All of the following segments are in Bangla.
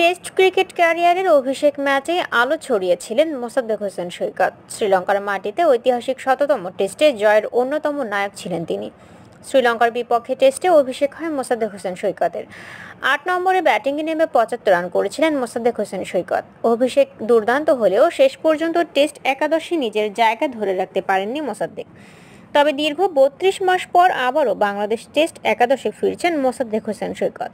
টেস্ট ক্রিকেট ক্যারিয়ারের অভিষেক ম্যাচে আলো ছড়িয়েছিলেন মোসাদ্দেক হোসেন সৈকত শ্রীলঙ্কার মাটিতে ঐতিহাসিক শততম টেস্টে জয়ের অন্যতম নায়ক ছিলেন তিনি শ্রীলঙ্কার বিপক্ষে টেস্টে অভিষেক হয় মোসাদ্দেক হোসেন সৈকতের আট নম্বরে ব্যাটিংয়ে নেমে পঁচাত্তর রান করেছিলেন মোসাদ্দেক হোসেন সৈকত অভিষেক দুর্দান্ত হলেও শেষ পর্যন্ত টেস্ট একাদশে নিজের জায়গা ধরে রাখতে পারেননি মোসাদ্দেক তবে দীর্ঘ বত্রিশ মাস পর আবারও বাংলাদেশ টেস্ট একাদশে ফিরছেন মোসাদ্দেক হোসেন সৈকত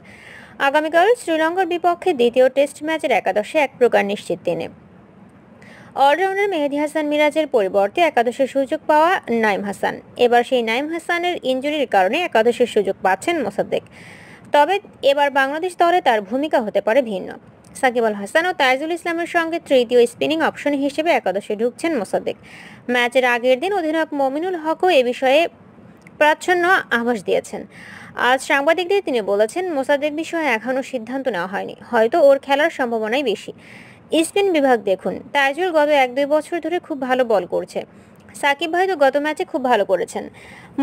আগামীকাল শ্রীলঙ্কার বিপক্ষে দ্বিতীয় টেস্ট ম্যাচের একাদশে এক প্রকার নিশ্চিত তিনি অলরাউন্ডার মেহেদি হাসান মিরাজের পরিবর্তে একাদশের সুযোগ পাওয়া নাইম হাসান এবার সেই নাইম হাসানের ইঞ্জুরির কারণে একাদশের সুযোগ পাচ্ছেন মোসাদ্দেক তবে এবার বাংলাদেশ দলে তার ভূমিকা হতে পারে ভিন্ন সাকিব আল হাসান ও তাইজুল ইসলামের সঙ্গে তৃতীয় স্পিনিং অপশন হিসেবে একাদশে ঢুকছেন মোসাদ্দেক ম্যাচের আগের দিন অধিনায়ক মমিনুল হকও এ বিষয়ে প্রাচ্ছন্ন আভাস দিয়েছেন আজ সাংবাদিকদের তিনি বলেছেন মোসাদ্দেক বিষয়ে এখনও সিদ্ধান্ত নেওয়া হয়নি হয়তো ওর খেলার সম্ভাবনাই বেশি স্পিন বিভাগ দেখুন তাইজুল গত এক দুই বছর ধরে খুব ভালো বল করছে সাকিব ভাই তো গত ম্যাচে খুব ভালো করেছেন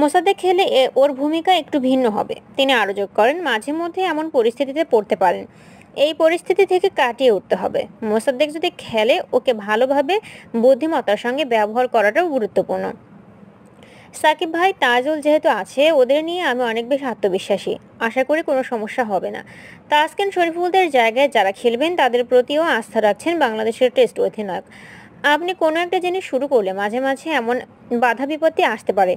মোসাদ্দেক খেলে ওর ভূমিকা একটু ভিন্ন হবে তিনি আরও যোগ করেন মাঝে মধ্যে এমন পরিস্থিতিতে পড়তে পারেন এই পরিস্থিতি থেকে কাটিয়ে উঠতে হবে মোসাদ্দেক যদি খেলে ওকে ভালোভাবে বুদ্ধিমত্তার সঙ্গে ব্যবহার করাটাও গুরুত্বপূর্ণ সাকিব ভাই তাজুল যেহেতু আছে ওদের নিয়ে আমি অনেক বেশি আত্মবিশ্বাসী আশা করি কোনো সমস্যা হবে না তাসকেন শরীফুলদের জায়গায় যারা খেলবেন তাদের প্রতিও আস্থা রাখছেন বাংলাদেশের টেস্ট অধিনায়ক আপনি কোনো একটা জিনিস শুরু করলে মাঝে মাঝে এমন বাধা বিপত্তি আসতে পারে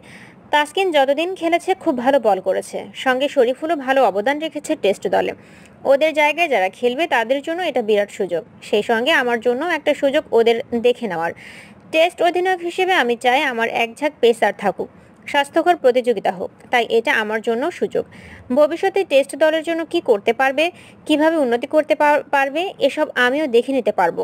তাসকিন যতদিন খেলেছে খুব ভালো বল করেছে সঙ্গে শরীফুলও ভালো অবদান রেখেছে টেস্ট দলে ওদের জায়গায় যারা খেলবে তাদের জন্য এটা বিরাট সুযোগ সেই সঙ্গে আমার জন্য একটা সুযোগ ওদের দেখে নেওয়ার টেস্ট অধিনায়ক হিসেবে আমি চাই আমার একঝাঁক পেসার থাকুক স্বাস্থ্যকর প্রতিযোগিতা হোক তাই এটা আমার জন্য সুযোগ ভবিষ্যতে টেস্ট দলের জন্য কি করতে পারবে কিভাবে উন্নতি করতে পারবে এসব আমিও দেখে নিতে পারবো